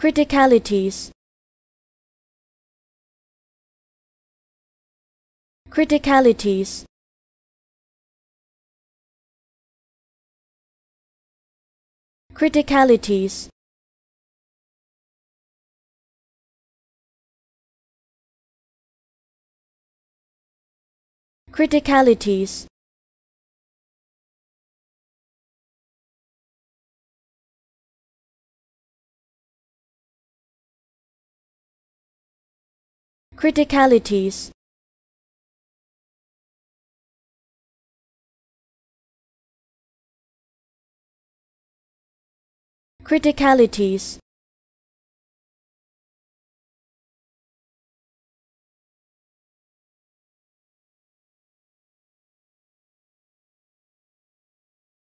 Criticalities Criticalities Criticalities Criticalities criticalities criticalities